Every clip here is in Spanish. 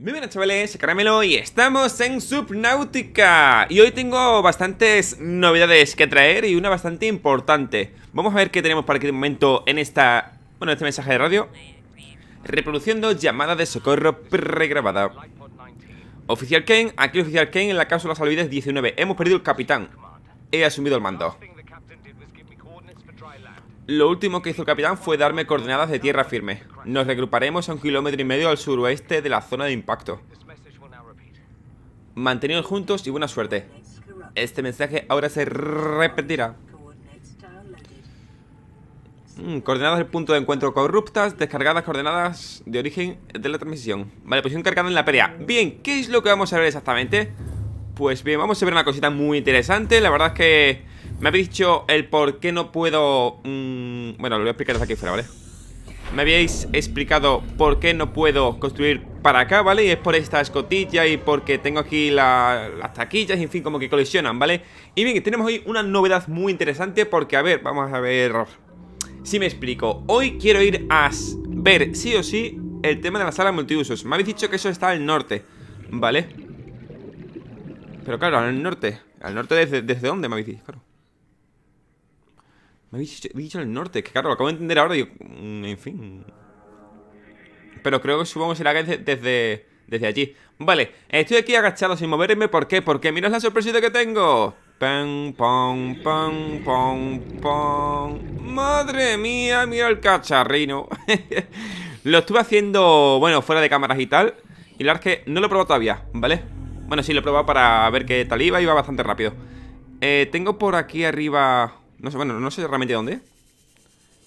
Muy buenas chavales, Caramelo y estamos en Subnautica Y hoy tengo bastantes novedades que traer y una bastante importante Vamos a ver qué tenemos para aquí momento en esta... Bueno, este mensaje de radio Reproduciendo llamada de socorro pregrabada Oficial Ken, aquí el oficial Ken en la cápsula salvidez 19 Hemos perdido el capitán He asumido el mando lo último que hizo el capitán fue darme coordenadas de tierra firme. Nos regruparemos a un kilómetro y medio al suroeste de la zona de impacto. Mantenidos juntos y buena suerte. Este mensaje ahora se repetirá. Mm, coordenadas del punto de encuentro corruptas, descargadas coordenadas de origen de la transmisión. Vale, posición pues cargada en la pelea. Bien, ¿qué es lo que vamos a ver exactamente? Pues bien, vamos a ver una cosita muy interesante. La verdad es que... Me habéis dicho el por qué no puedo... Mm, bueno, lo voy a explicar desde aquí fuera, ¿vale? Me habíais explicado por qué no puedo construir para acá, ¿vale? Y es por esta escotilla y porque tengo aquí las taquillas, en fin, como que colisionan, ¿vale? Y bien, tenemos hoy una novedad muy interesante porque, a ver, vamos a ver... Si me explico, hoy quiero ir a ver sí o sí el tema de la sala multiusos Me habéis dicho que eso está al norte, ¿vale? Pero claro, al norte ¿Al norte desde, desde dónde me habéis dicho? Claro me habéis dicho, el norte, que claro, lo acabo de entender ahora, y... Mm, en fin. Pero creo que subamos el será desde, desde, allí. Vale, estoy aquí agachado sin moverme, ¿por qué? Porque mira la sorpresita que tengo. Pam, pam, pam, pam, pam. Madre mía, mira el cacharrino. lo estuve haciendo, bueno, fuera de cámaras y tal. Y la verdad es que no lo he probado todavía, ¿vale? Bueno, sí, lo he probado para ver qué tal iba, iba bastante rápido. Eh, tengo por aquí arriba no sé, bueno, no sé realmente dónde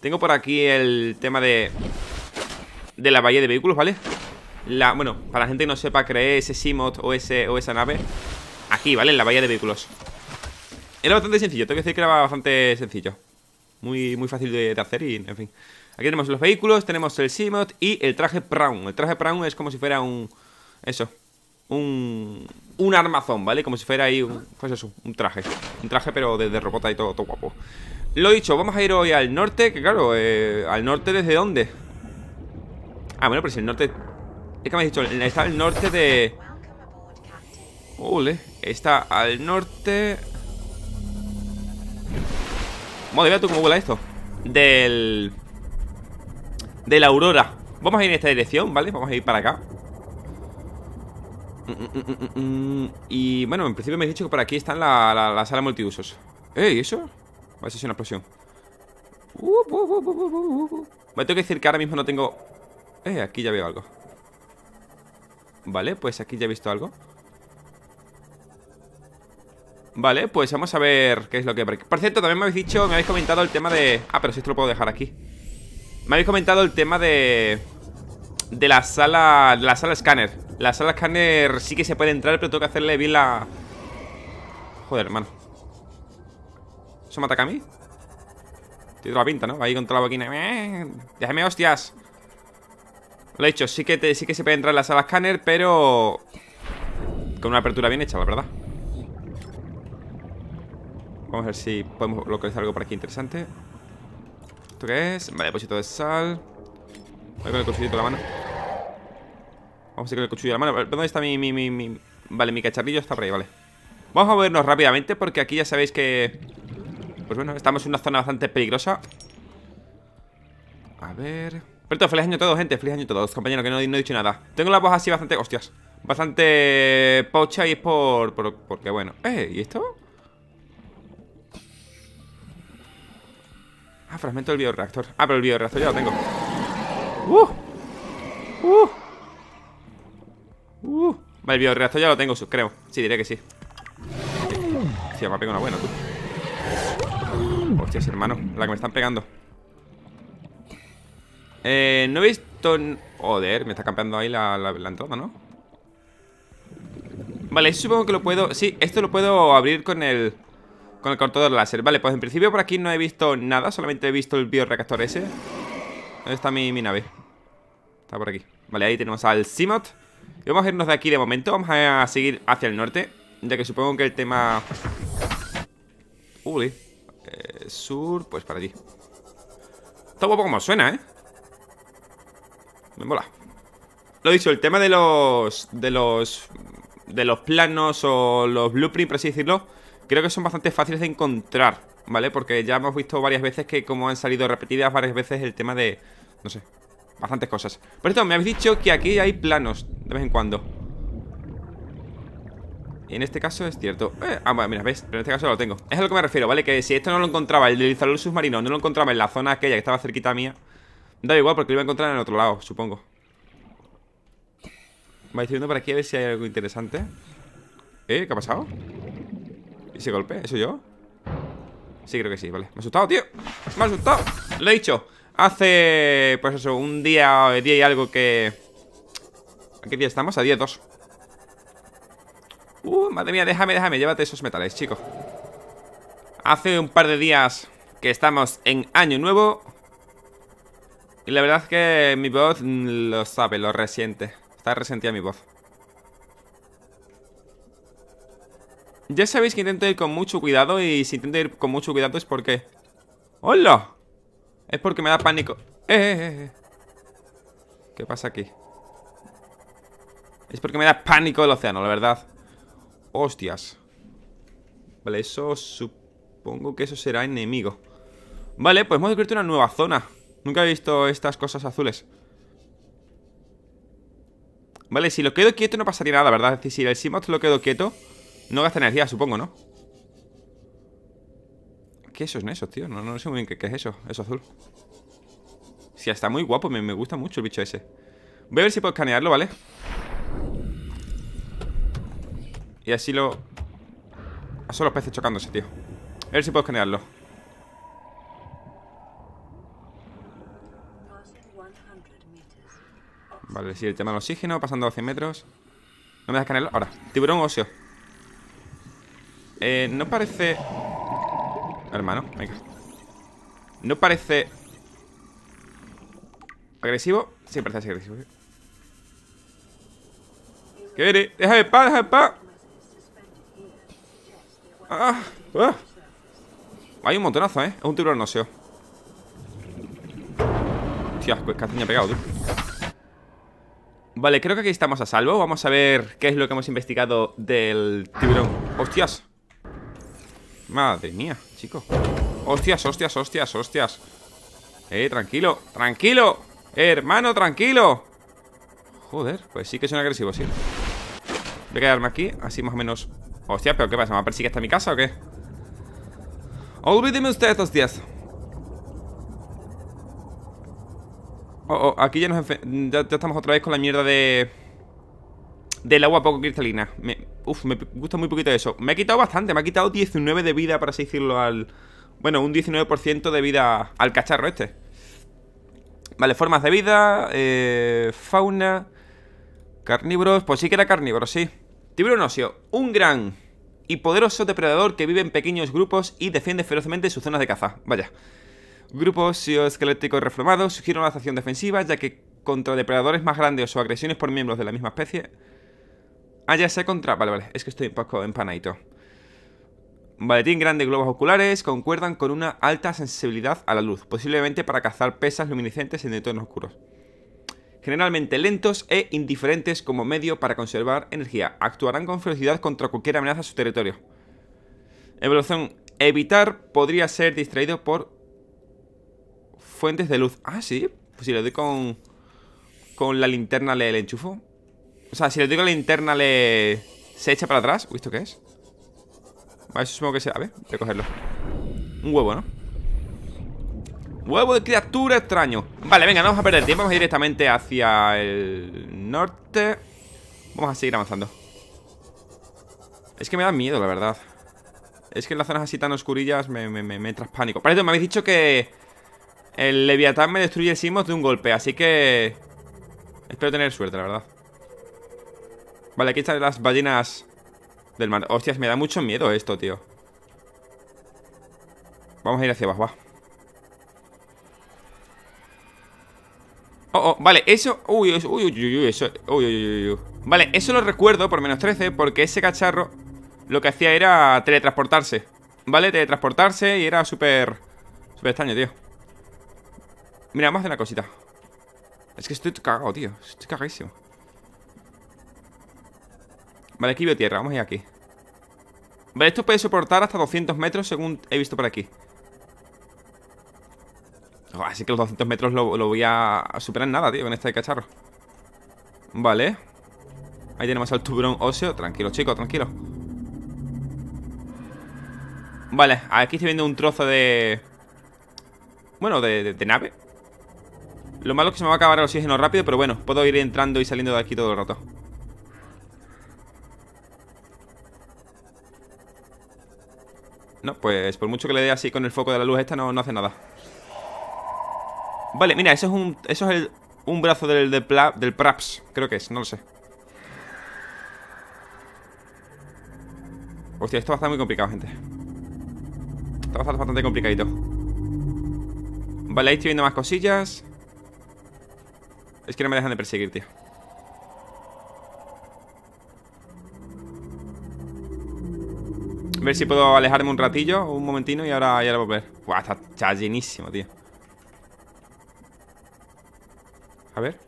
Tengo por aquí el tema de... De la valla de vehículos, ¿vale? La, bueno, para la gente que no sepa creer ese Simot o, ese, o esa nave Aquí, ¿vale? En la valla de vehículos Era bastante sencillo, tengo que decir que era bastante sencillo Muy, muy fácil de, hacer y, en fin Aquí tenemos los vehículos, tenemos el Simot y el traje Brown El traje Brown es como si fuera un... Eso Un un armazón, ¿vale? Como si fuera ahí, un, pues eso, un traje Un traje pero de, robota y todo, todo guapo Lo dicho, vamos a ir hoy al norte Que claro, eh, ¿al norte desde dónde? Ah, bueno, pues el norte... Es que me has dicho, está al norte de... Ole, está al norte... Madre mía, tú cómo vuela esto Del... De la aurora Vamos a ir en esta dirección, ¿vale? Vamos a ir para acá Mm, mm, mm, y bueno, en principio me habéis dicho que por aquí está la, la, sala multiusos. ¿Eh? ¿Y eso! Va a ser una explosión. me uh, uh, uh, tengo que decir que ahora mismo no tengo... Eh, aquí ya veo algo. Vale, pues aquí ya he visto algo. Vale, pues vamos a ver qué es lo que... Por cierto, también me habéis dicho, me habéis comentado el tema de... Ah, pero si esto lo puedo dejar aquí. Me habéis comentado el tema de... De la sala... De la sala escáner. La sala escáner sí que se puede entrar, pero tengo que hacerle bien la... Joder, hermano. ¿Eso me ataca a mí? Tiene toda la pinta, ¿no? Va ahí contra la boquina. Déjeme, ¡Déjame hostias! Lo he dicho, sí que, sí que se puede entrar en la sala escáner, pero... Con una apertura bien hecha, la verdad. Vamos a ver si podemos localizar algo por aquí interesante. ¿Esto qué es? Vale, depósito pues de sal. Voy con el en la mano. Vamos a con el cuchillo de la mano. ¿Dónde está mi, mi, Vale, mi cacharrillo está por ahí, vale. Vamos a movernos rápidamente porque aquí ya sabéis que... Pues bueno, estamos en una zona bastante peligrosa. A ver... Pero feliz año todos, gente. Feliz año todos, compañero, que no, he dicho nada. Tengo la voz así bastante... Hostias. Bastante pocha y es por, porque, bueno... ¿Eh? ¿Y esto? Ah, fragmento del bioreactor. Ah, pero el bioreactor ya lo tengo. ¡Uh! ¡Uh! vale, uh. el bioreactor ya lo tengo, creo Sí, diré que sí Hostia, me ha pegado una buena, tú Hostias, hermano, la que me están pegando Eh, no he visto... Joder, me está campeando ahí la, la, ¿no? Vale, supongo que lo puedo... Sí, esto lo puedo abrir con el... Con el cortador láser Vale, pues en principio por aquí no he visto nada Solamente he visto el bioreactor ese ¿Dónde está mi, nave? Está por aquí Vale, ahí tenemos al Simot y vamos a irnos de aquí de momento Vamos a seguir hacia el norte Ya que supongo que el tema... Uy, eh, Sur, pues para allí Está guapo como suena, ¿eh? Me mola Lo dicho, el tema de los... De los... De los planos o los blueprints, por así decirlo Creo que son bastante fáciles de encontrar ¿Vale? Porque ya hemos visto varias veces que como han salido repetidas varias veces el tema de... No sé, bastantes cosas Por cierto, me habéis dicho que aquí hay planos De vez en cuando En este caso es cierto eh, Ah, bueno, mira, ¿ves? Pero en este caso lo tengo Es a lo que me refiero, ¿vale? Que si esto no lo encontraba El instalador submarino No lo encontraba en la zona aquella Que estaba cerquita mía Da igual porque lo iba a encontrar en el otro lado, supongo Vais diciendo por aquí a ver si hay algo interesante ¿Eh? ¿Qué ha pasado? ¿Ese golpe? ¿Eso yo? Sí, creo que sí, vale Me ha asustado, tío Me ha asustado Lo he dicho Hace, pues eso, un día, día y algo que... ¿A qué día estamos? A día 2 Uh, madre mía, déjame, déjame, llévate esos metales, chico Hace un par de días que estamos en Año Nuevo Y la verdad es que mi voz mm, lo sabe, lo resiente Está resentida mi voz Ya sabéis que intento ir con mucho cuidado Y si intento ir con mucho cuidado es porque... ¡Hola! Es porque me da pánico. Eh, eh, eh, ¿Qué pasa aquí? Es porque me da pánico el océano, la verdad. Hostias. Vale, eso supongo que eso será enemigo. Vale, pues hemos descubierto una nueva zona. Nunca he visto estas cosas azules. Vale, si lo quedo quieto no pasaría nada, ¿verdad? Es decir, si el Simoth lo quedo quieto, no gasta energía, supongo, ¿no? ¿Qué esos Eso, tío? No, no sé muy bien qué, es eso, eso azul. Sí, está muy guapo, me, gusta mucho el bicho ese. Voy a ver si puedo escanearlo, ¿vale? Y así lo... Ah, son los peces chocándose, tío. A ver si puedo escanearlo. Vale, sí, el tema del oxígeno, pasando a 100 metros. No me dejas escanearlo. Ahora, tiburón óseo. Eh, no parece... Hermano, venga. No parece... ¿Agresivo? Sí, parece agresivo. ¿Qué viene! ¡Deja de pa! ¡Deja de pa! Ah, ¡Ah! Hay un montonazo, ¿eh? Es un tiburón óseo. Hostia, pues castaña pegado, tú. Vale, creo que aquí estamos a salvo. Vamos a ver qué es lo que hemos investigado del tiburón. ¡Hostias! Madre mía chico Hostias, hostias, hostias, hostias Eh, tranquilo, tranquilo Hermano, tranquilo Joder, pues sí que son agresivos, sí Voy a quedarme aquí, así más o menos Hostia, pero ¿qué pasa? ¿Me persigue hasta mi casa o qué? Olvídeme usted, hostias Oh, oh, aquí ya, nos ya estamos otra vez con la mierda de... Del agua poco cristalina me, Uf, me gusta muy poquito eso. Me ha quitado bastante, me ha quitado 19 de vida, para así decirlo, al... Bueno, un 19% de vida al cacharro este. Vale, formas de vida, eh, fauna, carnívoros... Pues sí que era carnívoro, sí. Tiburón óseo, un gran y poderoso depredador que vive en pequeños grupos y defiende ferozmente sus zonas de caza. Vaya. Grupos esqueléticos reformados sugieren una acción defensiva, ya que contra depredadores más grandes o agresiones por miembros de la misma especie... Ah, ya sé, contra... Vale, vale, es que estoy un poco empanadito. Vale, tiene grandes globos oculares, concuerdan con una alta sensibilidad a la luz, posiblemente para cazar pesas luminiscentes en entornos oscuros. Generalmente lentos e indiferentes como medio para conservar energía, actuarán con ferocidad contra cualquier amenaza a su territorio. Evolución. Evitar podría ser distraído por fuentes de luz. Ah, sí. Pues si le doy con, con la linterna le, le enchufo. O sea, si le digo con la linterna le... Se echa para atrás ¿Visto qué es? Vale, supongo que sea... A ver, voy a cogerlo Un huevo, ¿no? Huevo de criatura extraño Vale, venga, no vamos a perder tiempo Vamos directamente hacia el norte Vamos a seguir avanzando Es que me da miedo, la verdad Es que en las zonas así tan oscurillas me, me, me, pánico Para me habéis dicho que El Leviatán me destruye el de un golpe Así que... Espero tener suerte, la verdad Vale, aquí están las ballenas del mar. Hostias, me da mucho miedo esto, tío. Vamos a ir hacia abajo, va. Oh, oh, vale, eso... Uy, uy, uy, uy, eso... Uy, uy, uy, Vale, eso lo recuerdo por menos 13 porque ese cacharro lo que hacía era teletransportarse. Vale, teletransportarse y era súper... Súper extraño, tío. Mira, más de una cosita. Es que estoy cagado, tío. Estoy cagadísimo. Vale, aquí veo tierra, vamos a ir aquí Vale, esto puede soportar hasta 200 metros Según he visto por aquí Así que los 200 metros lo, lo, voy a superar en nada, tío Con este cacharro Vale Ahí tenemos al tubrón óseo Tranquilo, chicos, tranquilo Vale, aquí estoy viendo un trozo de... Bueno, de nave Lo malo es que se me va a acabar el oxígeno rápido Pero bueno, puedo ir entrando y saliendo de aquí todo el rato No, pues por mucho que le dé así con el foco de la luz esta no, no hace nada Vale, mira, eso es un, eso es un brazo del, del Praps Creo que es, no lo sé Hostia, esto va a estar muy complicado, gente Esto va a estar bastante complicadito Vale, ahí estoy viendo más cosillas Es que no me dejan de perseguir, tío A ver si puedo alejarme un ratillo, un momentino y ahora, ya lo volver. Buah, está, está llenísimo, tío. A ver.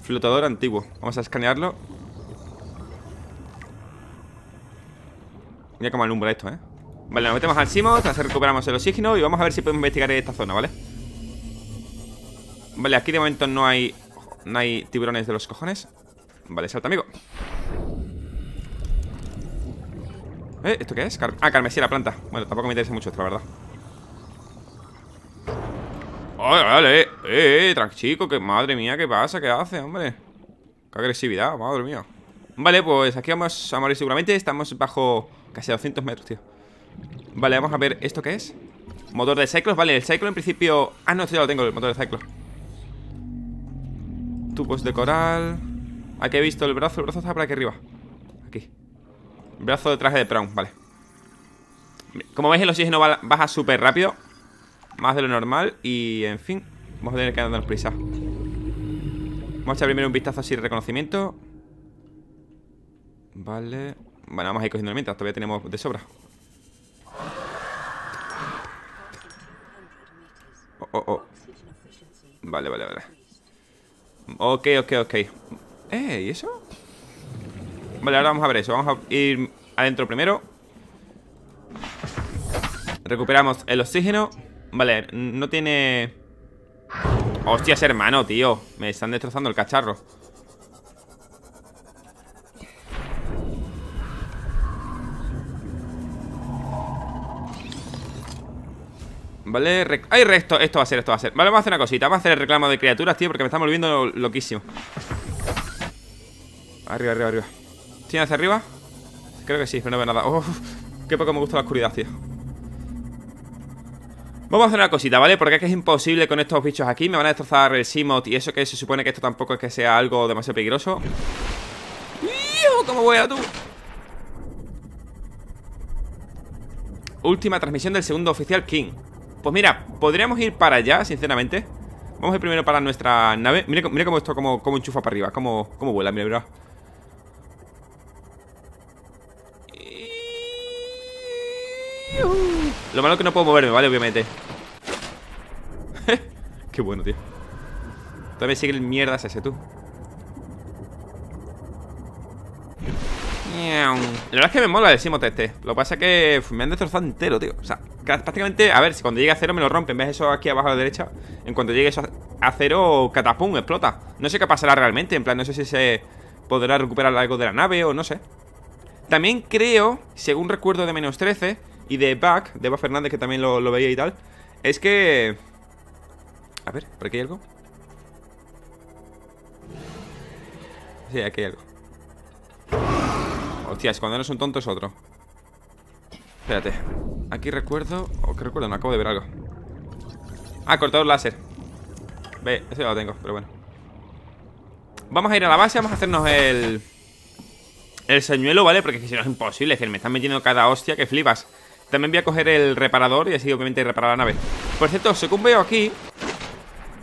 Flotador antiguo. Vamos a escanearlo. Mira cómo alumbra esto, ¿eh? Vale, nos metemos al Simos, recuperamos el oxígeno y vamos a ver si podemos investigar esta zona, ¿vale? Vale, aquí de momento no hay... No hay tiburones de los cojones. Vale, salta, amigo. ¿Eh? ¿Esto qué es? ah, carmesí la planta Bueno, tampoco me interesa mucho esto, la verdad ¡Vale, vale! ¡Eh, eh! eh chico, que madre mía, ¿qué pasa? ¿Qué hace, hombre? ¡Qué agresividad, madre mía! Vale, pues aquí vamos a morir seguramente Estamos bajo casi 200 metros, tío Vale, vamos a ver ¿Esto qué es? Motor de cyclos, vale, el cyclo en principio... Ah, no, esto ya lo tengo, el motor de cyclo Tubos de coral Aquí he visto el brazo, el brazo está para aquí arriba Aquí Brazo de traje de prong, vale Como veis el oxígeno baja súper rápido Más de lo normal Y en fin, vamos a tener que darnos prisa Vamos a echar primero un vistazo así de reconocimiento Vale Bueno, vamos a ir cogiendo mientras, todavía tenemos de sobra Oh, oh, oh Vale, vale, vale Ok, ok, ok Eh, ¿y eso? Vale, ahora vamos a ver eso Vamos a ir adentro primero Recuperamos el oxígeno Vale, no tiene... Hostias, hermano, tío Me están destrozando el cacharro Vale, hay resto Esto va a ser, esto va a ser Vale, vamos a hacer una cosita Vamos a hacer el reclamo de criaturas, tío Porque me están volviendo loquísimo Arriba, arriba, arriba ¿Tiene hacia arriba? Creo que sí, pero no veo nada Uf, Qué poco me gusta la oscuridad, tío Vamos a hacer una cosita, ¿vale? Porque es que es imposible con estos bichos aquí Me van a destrozar el simot y eso que se supone que esto tampoco es que sea algo demasiado peligroso ¡Hijo! ¿Cómo voy tú? Última transmisión del segundo oficial King Pues mira, podríamos ir para allá, sinceramente Vamos a ir primero para nuestra nave Mira, cómo esto, cómo, cómo enchufa para arriba Cómo, cómo vuela, mira, mira Lo malo es que no puedo moverme, ¿vale? Obviamente Qué bueno, tío Todavía sigue el mierda ese, tú La verdad es que me mola el simote este Lo que pasa es que me han destrozado entero, tío O sea, prácticamente, a ver, si cuando llegue a cero me lo rompen ¿Ves eso aquí abajo a la derecha? En cuanto llegue a cero, catapum, explota No sé qué pasará realmente, en plan, no sé si se podrá recuperar algo de la nave o no sé También creo, según recuerdo de menos 13 y de Back, de Eva Fernández, que también lo, veía y tal, es que... A ver, ¿por aquí hay algo? Sí, aquí hay algo. Hostias, cuando no es un tonto es otro. Espérate. Aquí recuerdo... ¿O qué recuerdo? No, acabo de ver algo. Ah, cortador láser. Ve, eso ya lo tengo, pero bueno. Vamos a ir a la base, vamos a hacernos el... El señuelo, ¿vale? Porque si no es imposible, es me están metiendo cada hostia que flipas. También voy a coger el reparador y así obviamente reparar la nave Por cierto, según veo aquí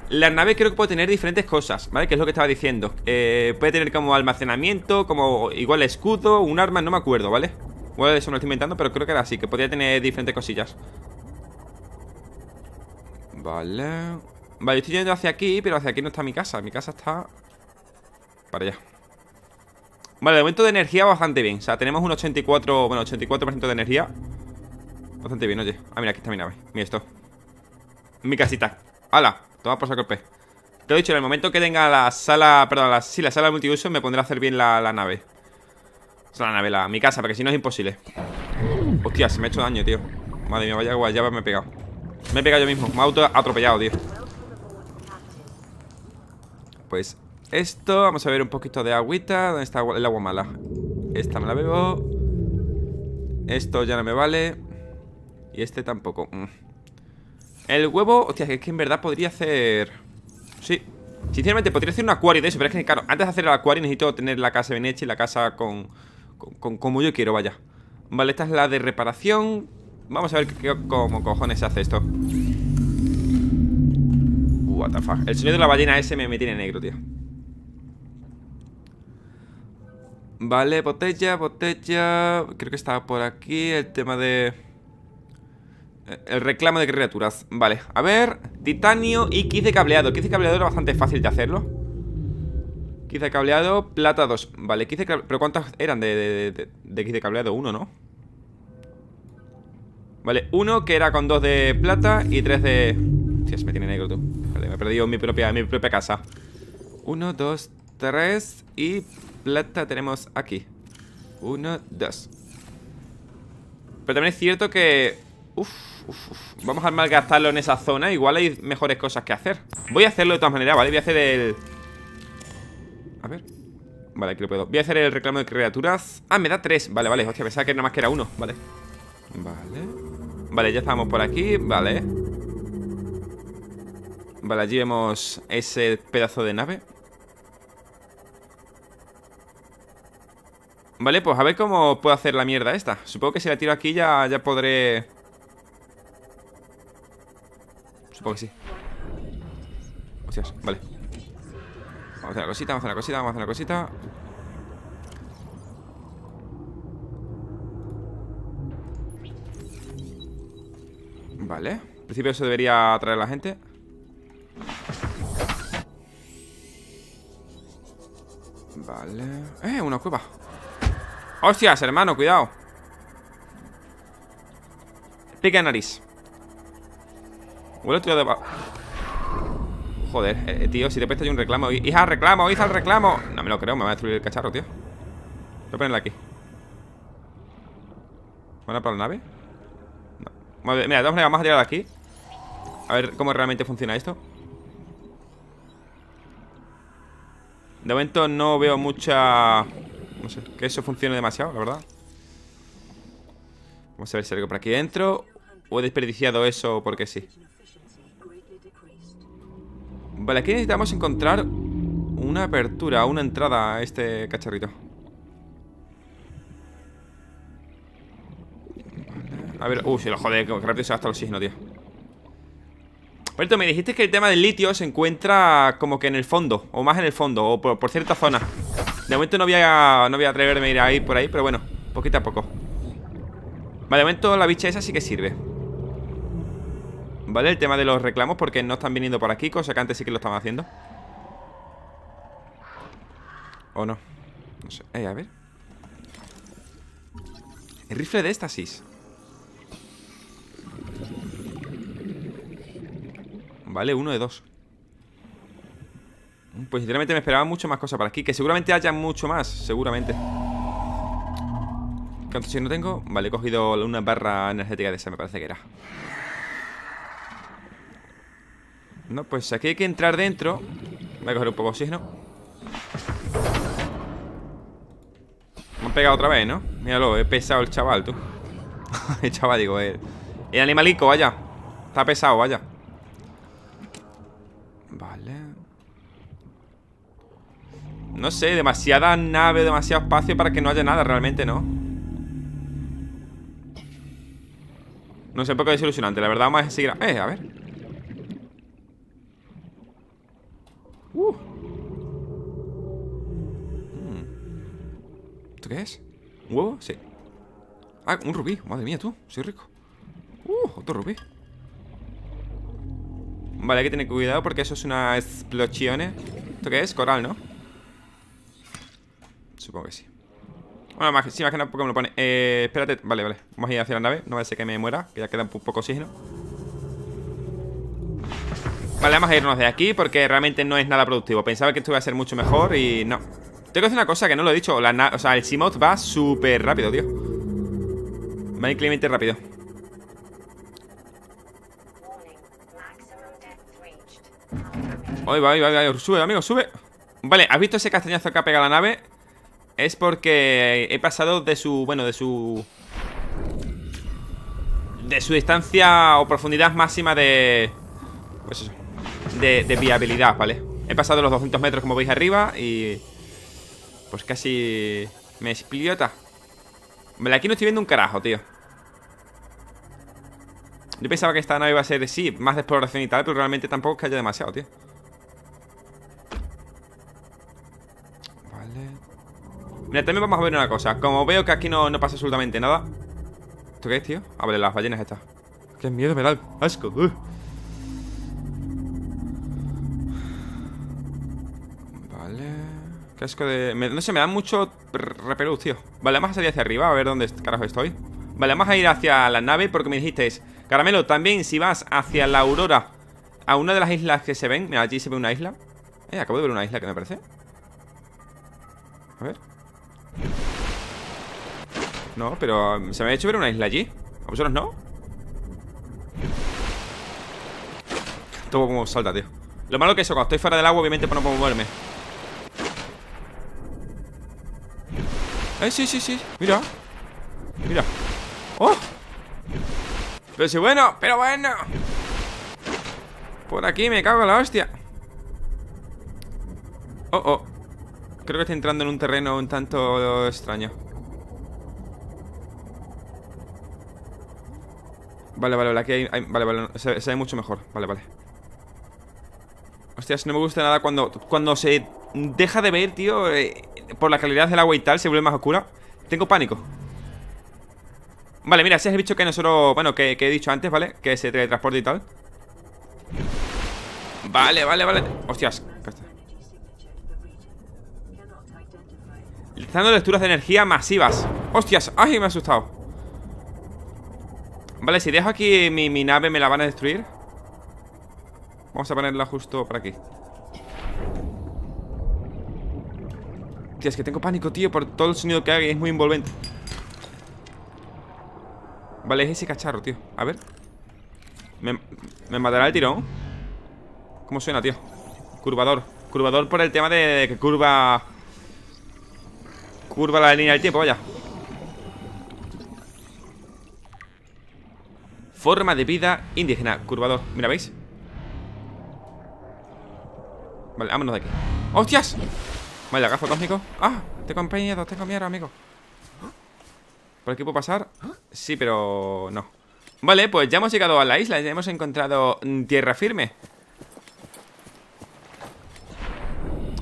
la nave creo que puede tener diferentes cosas, ¿vale? Que es lo que estaba diciendo eh, Puede tener como almacenamiento, como igual escudo, un arma, no me acuerdo, ¿vale? Igual eso no lo estoy inventando, pero creo que era así Que podía tener diferentes cosillas Vale Vale, yo estoy yendo hacia aquí, pero hacia aquí no está mi casa Mi casa está... Para allá Vale, el momento de energía bastante bien O sea, tenemos un 84, bueno, 84% de energía Bastante bien, oye. Ah, mira, aquí está mi nave. Mira esto. Mi casita. ¡Hala! Toma por saco el Te lo he dicho, en el momento que tenga la sala. Perdón, la, sí, la sala multiuso, me pondré a hacer bien la, nave. O sea, la nave, la, mi casa, porque si no es imposible. Hostia, se me ha hecho daño, tío. Madre mía, vaya guayaba, me he pegado. Me he pegado yo mismo. Me auto atropellado, tío. Pues esto. Vamos a ver un poquito de agüita. ¿Dónde está el agua mala? Esta me la bebo. Esto ya no me vale. Y este tampoco mm. El huevo, hostia, es que en verdad podría hacer Sí, sinceramente podría hacer un acuario de eso Pero es que claro, antes de hacer el acuario necesito tener la casa bien hecha Y la casa con, con, como yo quiero, vaya Vale, esta es la de reparación Vamos a ver cómo cojones se hace esto What the fuck El sonido de la ballena ese me, me tiene negro, tío Vale, botella, botella Creo que estaba por aquí El tema de... El reclamo de criaturas. Vale, a ver. Titanio y 15 cableado. 15 cableado era bastante fácil de hacerlo. 15 cableado, plata 2. Vale, 15 cableado. ¿Pero cuántas eran de, de, de, 15 cableado? Uno, ¿no? Vale, uno que era con 2 de plata y 3 de. se me tiene negro tú. Vale, me he perdido mi propia, mi propia casa. 1, 2, 3 y plata tenemos aquí. 1, 2. Pero también es cierto que... Uff. Vamos a malgastarlo en esa zona Igual hay mejores cosas que hacer Voy a hacerlo de todas maneras, ¿vale? Voy a hacer el... A ver Vale, aquí lo puedo Voy a hacer el reclamo de criaturas Ah, me da tres Vale, vale Hostia, pensaba que nada más que era uno Vale Vale Vale, ya estamos por aquí Vale Vale, allí vemos ese pedazo de nave Vale, pues a ver cómo puedo hacer la mierda esta Supongo que si la tiro aquí ya, ya podré Supongo que sí Hostias, vale Vamos a hacer la cosita, vamos a hacer la cosita, vamos a hacer la cosita Vale En principio eso debería atraer a la gente Vale Eh, una cueva Hostias, hermano, cuidado Pica nariz Huele tío de... Joder, eh, eh, tío, si te presto yo un reclamo ¡Hija, reclamo! ¡Hija, reclamo! No me lo creo, me va a destruir el cacharro, tío Voy a ponerla aquí ¿Va a para la nave? No. mira, vamos a tirar aquí A ver cómo realmente funciona esto De momento no veo mucha... No sé, que eso funcione demasiado, la verdad Vamos a ver si hay algo por aquí dentro O he desperdiciado eso porque sí Vale, aquí necesitamos encontrar una apertura, una entrada a este cacharrito. A ver, uy, uh, se lo jode, que rápido se gasta el oxígeno, tío. cierto, me dijiste que el tema del litio se encuentra como que en el fondo, o más en el fondo, o por, cierta zona. De momento no voy a, no voy a atreverme a ir ahí por ahí, pero bueno, poquito a poco. Vale, de momento la bicha esa sí que sirve. ¿Vale? El tema de los reclamos porque no están viniendo por aquí Cosa que antes sí que lo estaban haciendo ¿O no? No sé Eh, a ver El rifle de éxtasis Vale, uno de dos mm, Pues sinceramente me esperaba mucho más cosas para aquí Que seguramente haya mucho más, seguramente qué si no tengo? Vale, he cogido una barra energética de esa, me parece que era no, pues aquí hay que entrar dentro Voy a coger un poco de oxígeno Me han pegado otra vez, ¿no? Míralo, he pesado el chaval, tú El chaval, digo, el, el animalico, vaya Está pesado, vaya Vale No sé, demasiada nave, demasiado espacio Para que no haya nada, realmente, ¿no? No sé un poco desilusionante La verdad, vamos a seguir... Eh, a ver qué es? ¿Un huevo? Sí Ah, un rubí, madre mía tú, soy rico Uh, otro rubí Vale, hay que tener cuidado porque eso es una explosión ¿Esto qué es? Coral, ¿no? Supongo que sí Bueno, más, sí, más que nada porque me lo pone Eh, espérate, vale, vale Vamos a ir hacia la nave, no va a ser que me muera Que ya queda un poco oxígeno Vale, vamos a irnos de aquí porque realmente no es nada productivo Pensaba que esto iba a ser mucho mejor y no tengo que decir una cosa que no lo he dicho. o sea, el Seamoth va súper rápido, tío. Va increíblemente rápido. Ahí va, va, va. Sube, amigo, sube. Vale, ¿has visto ese castañazo que ha pegado la nave? Es porque he pasado de su... Bueno, de su... De su distancia o profundidad máxima de... Pues eso. De, de viabilidad, ¿vale? He pasado los 200 metros, como veis, arriba y... Pues casi... Me explota Vale, aquí no estoy viendo un carajo, tío Yo pensaba que esta nave iba a ser, sí, más de exploración y tal Pero realmente tampoco es que haya demasiado, tío Vale Mira, también vamos a ver una cosa Como veo que aquí no, no pasa absolutamente nada ¿Esto qué es, tío? Ah, vale, las ballenas estas Qué miedo me da, asco de... no sé, me da mucho repelús, tío Vale, vamos a salir hacia arriba, a ver dónde carajo estoy Vale, vamos a ir hacia la nave porque me dijisteis Caramelo, también si vas hacia la aurora A una de las islas que se ven Mira, allí se ve una isla Eh, acabo de ver una isla que me parece A ver No, pero um, se me ha hecho ver una isla allí ¿A vosotros no? Todo como salta, tío Lo malo que eso, cuando estoy fuera del agua Obviamente pues no puedo moverme Eh, sí, sí, sí, mira Mira ¡Oh! Pero sí, bueno, pero bueno Por aquí me cago la hostia Oh, oh Creo que estoy entrando en un terreno un tanto extraño Vale, vale, vale, aquí hay... vale, vale, se, ve mucho mejor Vale, vale Hostias, no me gusta nada cuando, cuando se deja de ver, tío eh, Por la calidad del agua y tal, se vuelve más oscura Tengo pánico Vale, mira, si es el bicho que nosotros... Bueno, que, he dicho antes, ¿vale? Que se teletransporte y tal Vale, vale, vale Hostias dando lecturas de energía masivas Hostias, ay, me ha asustado Vale, si dejo aquí mi, mi nave me la van a destruir Vamos a ponerla justo por aquí Hostia, es que tengo pánico, tío, por todo el sonido que hay es muy envolvente. Vale, es ese cacharro, tío. A ver. ¿Me, me matará el tirón? ¿Cómo suena, tío? Curvador. Curvador por el tema de que curva... Curva la línea del tiempo, vaya. Forma de vida indígena. Curvador. Mira, ¿veis? Vale, vámonos de aquí. ¡Hostias! Vale, agafo cósmico ¡Ah! Tengo miedo, tengo miedo, amigo ¿Por aquí puedo pasar? Sí, pero no Vale, pues ya hemos llegado a la isla Ya hemos encontrado mm, tierra firme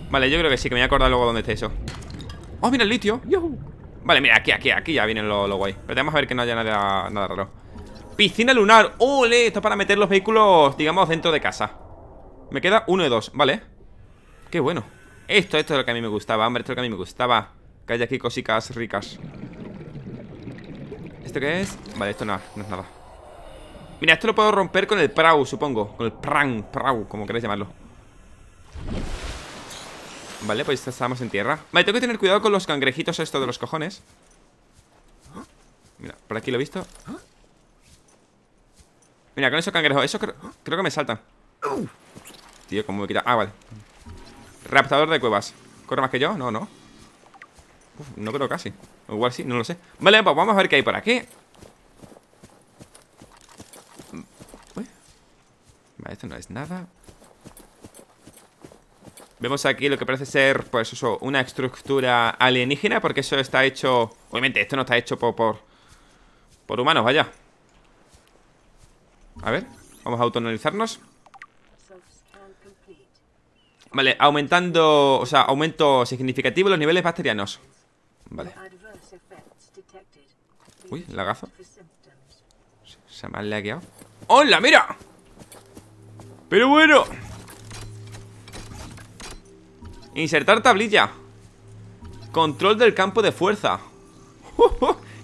Vale, yo creo que sí, que me voy a acordar luego dónde está eso ¡Oh, mira el litio! Vale, mira, aquí, aquí, aquí ya vienen los lo guay Pero vamos a ver que no haya nada, nada raro Piscina lunar, ¡ole! Esto es para meter los vehículos, digamos, dentro de casa Me queda uno de dos, vale Qué bueno esto, esto es lo que a mí me gustaba, hombre, esto es lo que a mí me gustaba Que haya aquí cositas ricas ¿Esto qué es? Vale, esto no, no es nada Mira, esto lo puedo romper con el prau, supongo Con el prang, prau, como queráis llamarlo Vale, pues estamos en tierra Vale, tengo que tener cuidado con los cangrejitos estos de los cojones Mira, por aquí lo he visto Mira, con esos cangrejos Esos creo, que me salta Tío, como me quita... Ah, vale Raptador de cuevas ¿Corre más que yo? No, no no creo casi Igual sí, no lo sé Vale, pues vamos a ver qué hay por aquí Vale, esto no es nada Vemos aquí lo que parece ser, pues eso, una estructura alienígena Porque eso está hecho... Obviamente, esto no está hecho por... Por, humanos, vaya A ver, vamos a autonomizarnos Vale, aumentando, o sea, aumento significativo los niveles bacterianos. Vale. Uy, lagazo. Se me ha lagueado. ¡Hola, mira! Pero bueno. Insertar tablilla. Control del campo de fuerza.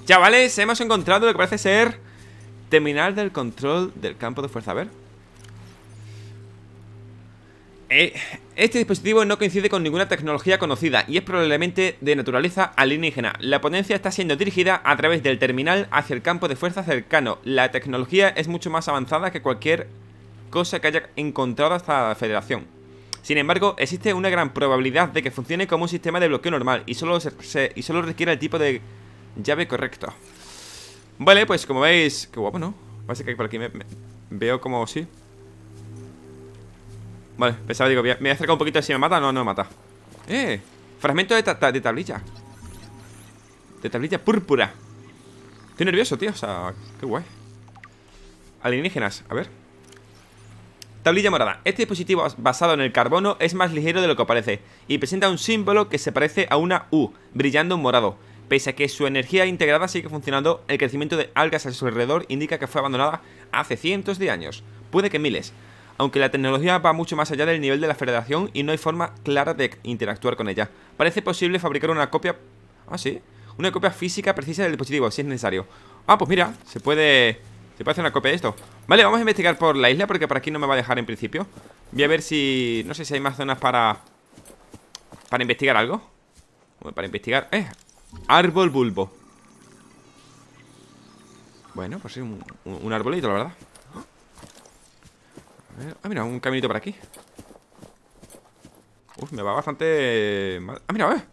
Chavales, hemos encontrado lo que parece ser terminal del control del campo de fuerza. A ver. Eh, este dispositivo no coincide con ninguna tecnología conocida y es probablemente de naturaleza alienígena. La potencia está siendo dirigida a través del terminal hacia el campo de fuerza cercano. La tecnología es mucho más avanzada que cualquier cosa que haya encontrado hasta la Federación. Sin embargo, existe una gran probabilidad de que funcione como un sistema de bloqueo normal y solo, requiere el tipo de llave correcto. Vale, pues como veis... Qué guapo, ¿no? Básicamente que por aquí veo como... Sí, Vale, pensaba, digo, me voy a acercar un poquito a si me mata. No, no me mata. Eh, fragmento de, de tablilla. De tablilla púrpura. Estoy nervioso, tío. O sea, qué guay. Alienígenas, a ver. Tablilla morada. Este dispositivo basado en el carbono es más ligero de lo que parece y presenta un símbolo que se parece a una U, brillando en morado. Pese a que su energía integrada sigue funcionando, el crecimiento de algas a su alrededor indica que fue abandonada hace cientos de años, puede que miles aunque la tecnología va mucho más allá del nivel de la federación y no hay forma clara de interactuar con ella. Parece posible fabricar una copia... Ah, sí. Una copia física precisa del dispositivo, si es necesario. Ah, pues mira, se puede... Se puede hacer una copia de esto. Vale, vamos a investigar por la isla porque por aquí no me va a dejar en principio. Voy a ver si... No sé si hay más zonas para... Para investigar algo. para investigar... ¡Eh! Árbol bulbo. Bueno, pues sí, un, un arbolito, la verdad. Eh, ah, mira, un caminito para aquí Uf, me va bastante... mal Ah, mira, a ver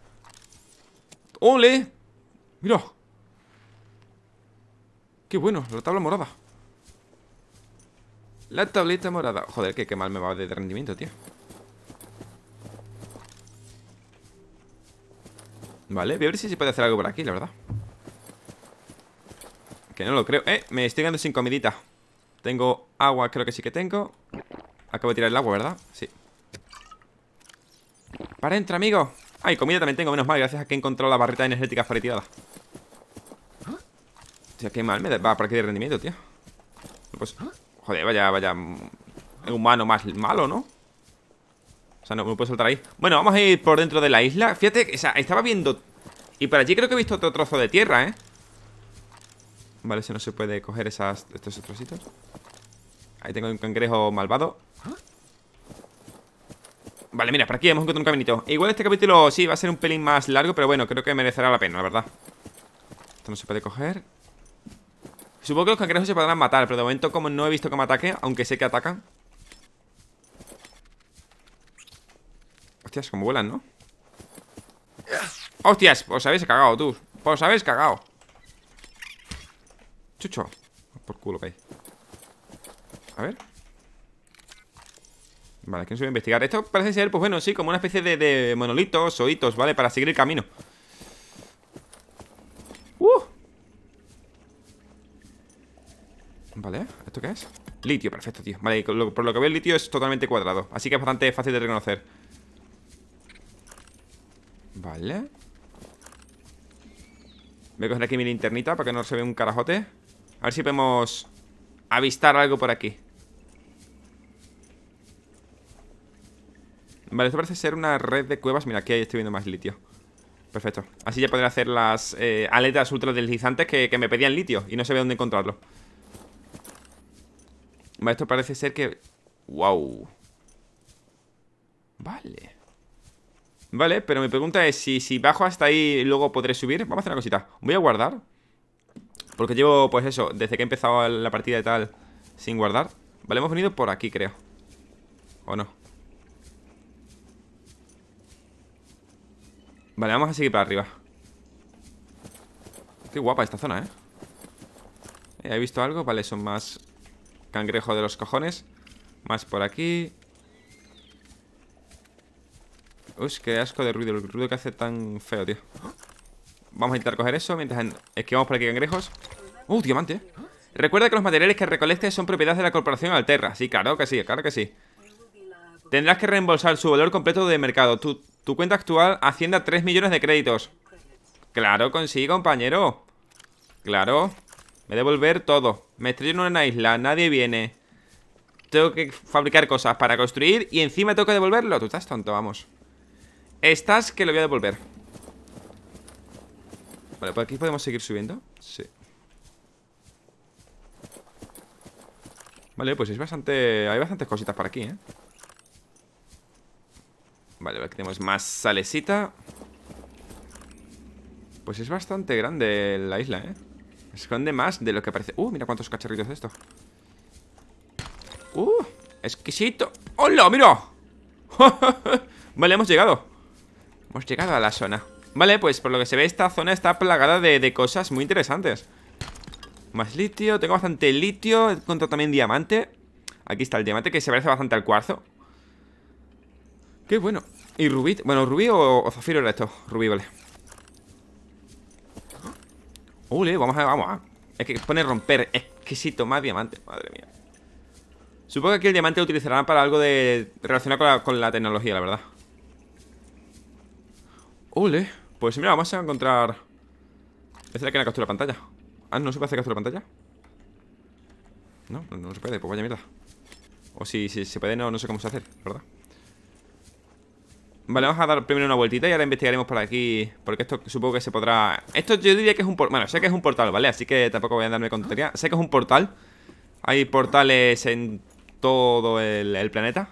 ¡Ole! Mira Qué bueno, la tabla morada La tableta morada Joder, qué mal me va de rendimiento, tío Vale, voy a ver si se puede hacer algo por aquí, la verdad Que no lo creo Eh, me estoy quedando sin comidita tengo agua, creo que sí que tengo Acabo de tirar el agua, ¿verdad? Sí Para entra, amigo Ay, comida también tengo, menos mal, gracias a que he encontrado la barrita energética O sea, qué mal me va para aquí de rendimiento, tío Pues, joder, vaya, vaya Humano más malo, ¿no? O sea, no me puedo saltar ahí Bueno, vamos a ir por dentro de la isla Fíjate, o sea, estaba viendo Y por allí creo que he visto otro trozo de tierra, ¿eh? Vale, si no se puede coger esas, estos trocitos Ahí tengo un cangrejo malvado Vale, mira, por aquí hemos encontrado un caminito Igual este capítulo sí va a ser un pelín más largo Pero bueno, creo que merecerá la pena, la verdad Esto no se puede coger Supongo que los cangrejos se podrán matar Pero de momento como no he visto que me ataque Aunque sé que atacan Hostias, como vuelan, ¿no? Hostias, os pues habéis cagado, tú Os pues habéis cagado Chucho. Por culo que hay. A ver. Vale, aquí no se voy a investigar. Esto parece ser, pues bueno, sí, como una especie de, monolitos o hitos, ¿vale? Para seguir el camino. ¡Uh! Vale, ¿esto qué es? Litio, perfecto, tío. Vale, por lo que veo el litio es totalmente cuadrado. Así que es bastante fácil de reconocer. Vale. Voy a coger aquí mi linternita para que no se vea un carajote. A ver si podemos avistar algo por aquí Vale, esto parece ser una red de cuevas Mira, aquí estoy viendo más litio Perfecto, así ya podré hacer las eh, aletas ultra deslizantes que, que me pedían litio Y no sabía dónde encontrarlo Vale, esto parece ser que... ¡Wow! Vale Vale, pero mi pregunta es si, si bajo hasta ahí luego podré subir Vamos a hacer una cosita Voy a guardar porque llevo, pues eso, desde que he empezado la partida y tal, sin guardar. Vale, hemos venido por aquí, creo. ¿O no? Vale, vamos a seguir para arriba. Qué guapa esta zona, ¿eh? eh ¿He visto algo? Vale, son más cangrejo de los cojones. Más por aquí. Uy, qué asco de ruido. El ruido que hace tan feo, tío. Vamos a intentar coger eso mientras esquivamos por aquí cangrejos. ¡Uh, diamante! Recuerda que los materiales que recolectes son propiedad de la corporación Alterra. Sí, claro que sí, claro que sí. Tendrás que reembolsar su valor completo de mercado. Tu, cuenta actual Hacienda 3 millones de créditos. Claro, consigo, compañero. Claro. Me devolver todo. Me estrello en una isla, nadie viene. Tengo que fabricar cosas para construir y encima tengo que devolverlo. Tú estás tonto, vamos. Estás que lo voy a devolver. Vale, por aquí podemos seguir subiendo Sí Vale, pues es bastante... Hay bastantes cositas por aquí, ¿eh? Vale, aquí tenemos más salesita Pues es bastante grande la isla, ¿eh? Esconde más de lo que parece Uh, mira cuántos cacharritos de esto Uh, exquisito ¡Hola, mira! vale, hemos llegado Hemos llegado a la zona Vale, pues por lo que se ve esta zona está plagada de, cosas muy interesantes Más litio, tengo bastante litio Encontrado también diamante Aquí está el diamante que se parece bastante al cuarzo Qué bueno Y rubí, bueno, rubí o, zafiro era esto Rubí, vale Ole, vamos a, vamos a Es que pone romper, exquisito, más diamante Madre mía Supongo que aquí el diamante lo utilizarán para algo de relacionado con la, con la tecnología, la verdad Ole pues mira, vamos a encontrar... ¿Es la que era captura pantalla? Ah, ¿no se puede hacer captura pantalla? No, no, se puede, pues vaya mierda O si, se puede, no, no sé cómo se hace, ¿verdad? Vale, vamos a dar primero una vueltita y ahora investigaremos por aquí Porque esto supongo que se podrá... Esto yo diría que es un portal... Bueno, sé que es un portal, ¿vale? Así que tampoco voy a andarme con tontería Sé que es un portal Hay portales en todo el planeta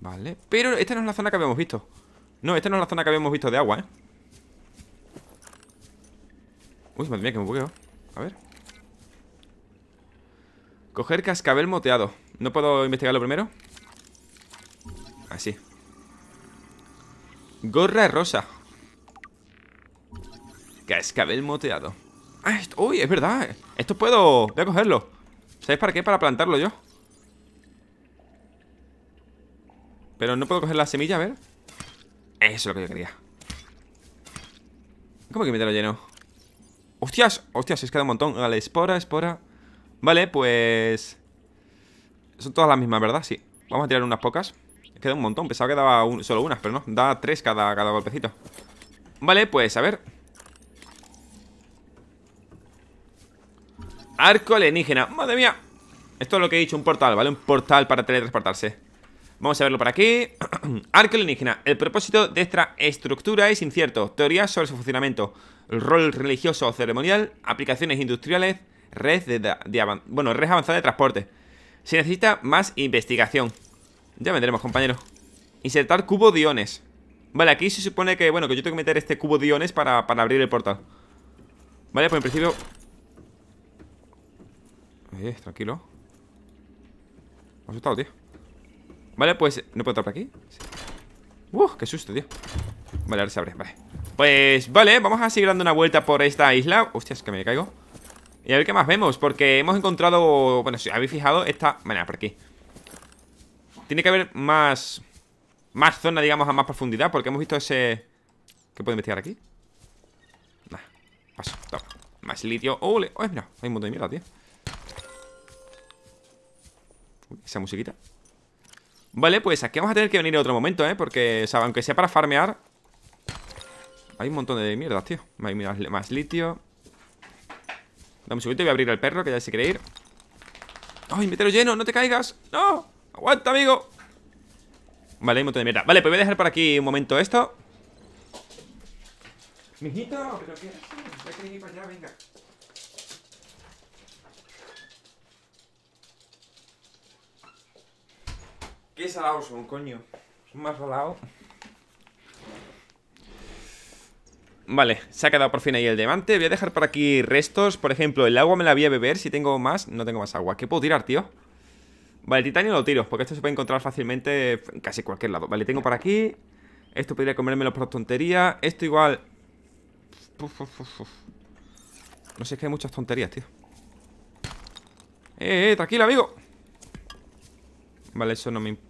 Vale, pero esta no es la zona que habíamos visto no, esta no es la zona que habíamos visto de agua, ¿eh? Uy, madre mía, que me bugueo A ver Coger cascabel moteado ¿No puedo investigarlo primero? Así Gorra rosa Cascabel moteado ah, Uy, es verdad Esto puedo... Voy a cogerlo ¿Sabéis para qué? Para plantarlo yo Pero no puedo coger la semilla, a ver eso es lo que yo quería ¿Cómo que me te lo lleno? ¡Hostias! ¡Hostias! Es que da un montón Vale, espora, espora Vale, pues... Son todas las mismas, ¿verdad? Sí Vamos a tirar unas pocas Queda un montón Pensaba que daba solo unas Pero no Da tres cada, cada golpecito Vale, pues a ver Arco alienígena Madre mía Esto es lo que he dicho Un portal, ¿vale? Un portal para teletransportarse Vamos a verlo por aquí. Arco alienígena. El propósito de esta estructura es incierto. Teorías sobre su funcionamiento. El rol religioso o ceremonial. Aplicaciones industriales. Red de, bueno, red avanzada de transporte. Se necesita más investigación. Ya vendremos, compañero. Insertar cubo de iones. Vale, aquí se supone que, bueno, que yo tengo que meter este cubo de iones para, abrir el portal. Vale, pues en principio... tranquilo. Me ha asustado, tío. Vale, pues... ¿No puedo entrar por aquí? Sí. ¡Uf! ¡Qué susto, tío! Vale, ahora se abre, vale Pues, vale, vamos a seguir dando una vuelta por esta isla Hostias, que me caigo Y a ver qué más vemos, porque hemos encontrado Bueno, si habéis fijado, esta... Bueno, por aquí Tiene que haber más... Más zona, digamos, a más profundidad Porque hemos visto ese... ¿Qué puedo investigar aquí? paso, toma Más litio, ¡ole! ¡Oh, mira! Hay un montón de mierda, tío esa musiquita Vale, pues aquí vamos a tener que venir en otro momento, ¿eh? Porque, o sea, aunque sea para farmear Hay un montón de mierdas, tío Hay más, más litio Dame un y voy a abrir al perro que ya se quiere ir ¡Ay, mételo lleno! ¡No te caigas! ¡No! ¡Aguanta, amigo! Vale, hay un montón de mierda Vale, pues voy a dejar por aquí un momento esto Mijito, ¿pero qué Ya ir para allá, venga Qué salados son, coño. Son más salados. Vale, se ha quedado por fin ahí el diamante Voy a dejar por aquí restos Por ejemplo, el agua me la voy a beber Si tengo más, no tengo más agua ¿Qué puedo tirar, tío? Vale, el titanio lo tiro Porque esto se puede encontrar fácilmente en casi cualquier lado Vale, tengo por aquí Esto podría comérmelo por tontería Esto igual No sé, es que hay muchas tonterías, tío Eh, eh, tranquilo, amigo Vale, eso no me, importa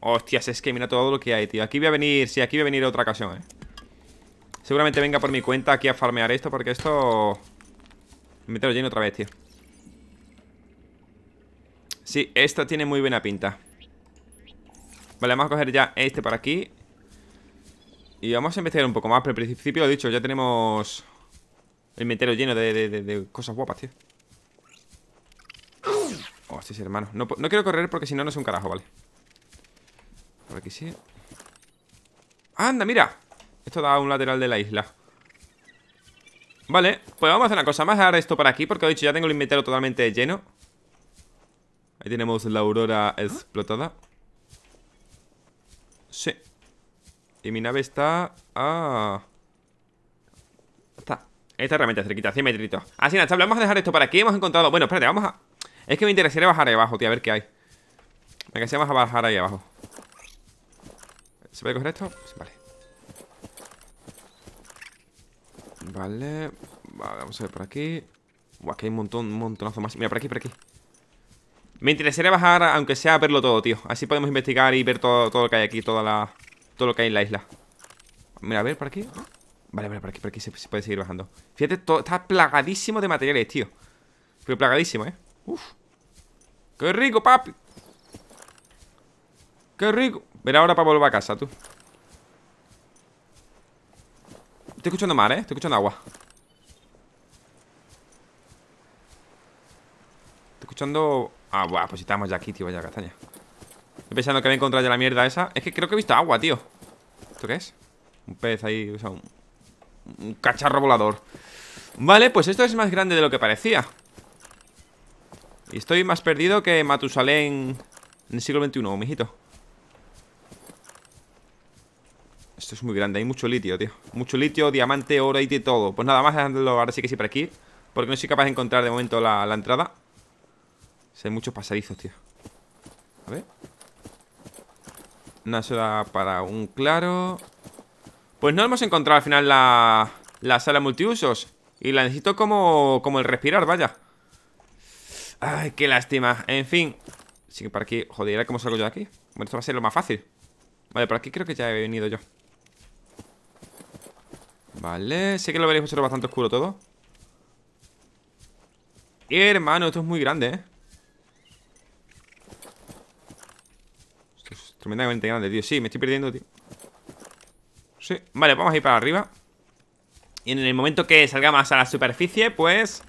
Hostias, es que mira todo lo que hay, tío. Aquí voy a venir, sí, aquí voy a venir otra ocasión, eh. Seguramente venga por mi cuenta aquí a farmear esto Porque esto... Me lleno otra vez, tío Sí, esto tiene muy buena pinta Vale, vamos a coger ya este para aquí Y vamos a investigar un poco más Pero al principio lo he dicho, ya tenemos El metero lleno de cosas guapas, tío Oh, sí, sí, hermano. No, quiero correr porque si no, no es un carajo, vale. A ver, aquí sí. ¡Anda, mira! Esto da un lateral de la isla. Vale, pues vamos a hacer una cosa. Vamos a dejar esto para aquí porque, he dicho ya tengo el inventario totalmente lleno. Ahí tenemos la aurora explotada. Sí. Y mi nave está... Ah... Está. Esta realmente cerquita, 100 metritos. Así, nada, vamos a dejar esto para aquí. Hemos encontrado... Bueno, espérate, vamos a... Es que me interesaría bajar ahí abajo, tío, a ver qué hay Me interesaría bajar ahí abajo ¿Se puede coger esto? Vale Vale vamos a ver por aquí Buah, aquí hay un montón, un montonazo más Mira, por aquí, por aquí Me interesaría bajar, aunque sea a verlo todo, tío Así podemos investigar y ver todo, todo lo que hay aquí toda Todo lo que hay en la isla Mira, a ver, por aquí Vale, vale, por aquí, por aquí se, puede seguir bajando Fíjate, está plagadísimo de materiales, tío Pero plagadísimo, eh Uf ¡Qué rico, papi! ¡Qué rico! Ver ahora para volver a casa, tú Estoy escuchando mar, ¿eh? Estoy escuchando agua Estoy escuchando... Ah, buah, pues estamos ya aquí, tío, vaya castaña Estoy pensando que había encontrado ya la mierda esa Es que creo que he visto agua, tío ¿Esto qué es? Un pez ahí, o sea, un, un cacharro volador Vale, pues esto es más grande de lo que parecía y estoy más perdido que Matusalén en el siglo XXI, mijito. Esto es muy grande, hay mucho litio, tío Mucho litio, diamante, oro y de todo Pues nada más, dejándolo ahora sí que sí por aquí Porque no soy capaz de encontrar de momento la, entrada si Hay muchos pasadizos, tío A ver Una sola para un claro Pues no hemos encontrado al final la, la sala multiusos Y la necesito como, como el respirar, vaya Ay, qué lástima. En fin. ¿sí que por aquí... Joder, ¿y cómo salgo yo de aquí? Bueno, esto va a ser lo más fácil. Vale, por aquí creo que ya he venido yo. Vale, sé que lo veréis vosotros bastante oscuro todo. Hermano, esto es muy grande, ¿eh? Esto es tremendamente grande, tío. Sí, me estoy perdiendo, tío. Sí, vale, vamos a ir para arriba. Y en el momento que salgamos a la superficie, pues...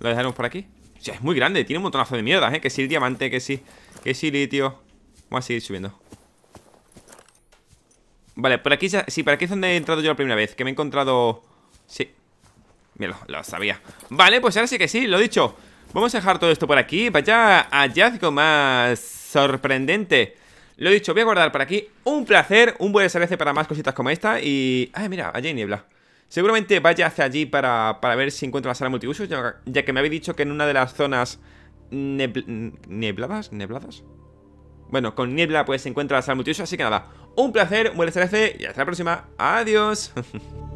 Lo dejaremos por aquí. O sea, es muy grande, tiene un montonazo de mierda, ¿eh? Que sí, el diamante, que sí, que sí, litio. Vamos a seguir subiendo. Vale, por aquí, sí, por aquí es donde he entrado yo la primera vez, que me he encontrado... Sí. Mira, lo, sabía. Vale, pues ahora sí que sí, lo he dicho. Vamos a dejar todo esto por aquí. Vaya hallazgo más sorprendente. Lo he dicho, voy a guardar por aquí. Un placer, un buen SRC para más cositas como esta. Y... Ah, mira, allí hay niebla. Seguramente vaya hacia allí para, ver si encuentro la sala multiusos, ya, que me habéis dicho que en una de las zonas nebladas, nebladas. Bueno, con niebla pues se encuentra la sala multiusos, así que nada, un placer, un buen y hasta la próxima. Adiós.